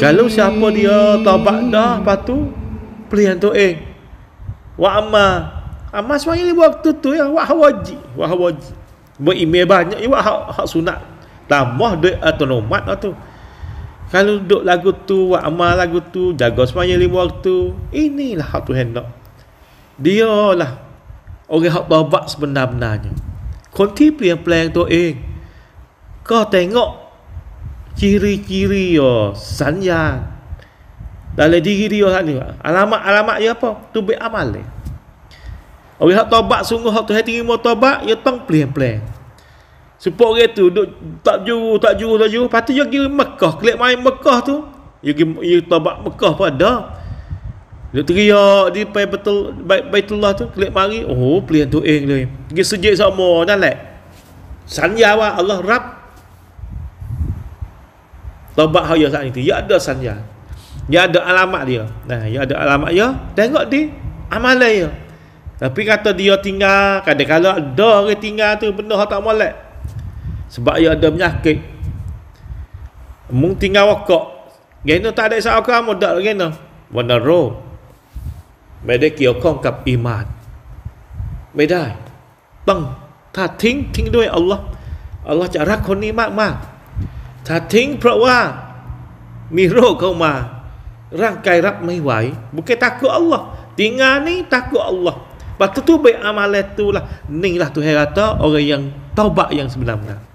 Kalau siapa dia tobat dah lepas tu pelian tu eh wa amma amma semangat waktu tu ya wa hawaji wa hawaji berimeh banyak ya hak, hak sunat tambah duit atau nomad lah tu kalau duduk lagu tu wa amma lagu tu jaga semangat lima waktu inilah hak tu hendak dia lah orang hak tobat sebenarnya. คนที่เปลี่ยนแปลงตัวเองก็แต่งาะกิริกิริยสัญญาดาเลดิกิริยท่านนี่อัลามะอัลามะยะปอตุเบอามัลเลยเอาไปฮะตอบะสุงฮะตัวให้ทีมอตอบะยะต้องเปลี่ยนแปลงสุโปเกตุดตักอยู่ตักอยู่ตักอยู่พัทยากิมักกะเกลมายมักกะตุยกิยตอบะมักกะพอดา dia teriak di pay betul bait baitullah tu kelik mari oh pelian tu eng leh eh. pergi sujud sama dan lek sanja wa Allah rab tobat haya saat itu ya ada sanja ya ada alamat dia nah ya ada alamat dia tengok di amalan dia tapi kata dia tinggal kadang-kadang ada orang tinggal tu benda tak molek sebab dia ada penyakit mung tinggal wakak gena tak ada sebab agama dak gena wanaro ม่ได้เกี่ยวข้องกับอีมานไม่ได้ต้องถ้าทิ้งทิ้งด้วยอัลลอฮ์อัลลอฮ์จะรักคนนี้มากมากถ้าทิ้งเพราะว่ามีโรคเข้ามา ร่างกายรับไม่ไหวบุกตักกูอัลลอฮ์ติงานนี้ตักกูอัลลอฮ์ปัตตุบอามาเลตุละนี่งละตัเฮกาโตอะไรยังเต้าบะยังสมบลูรณ์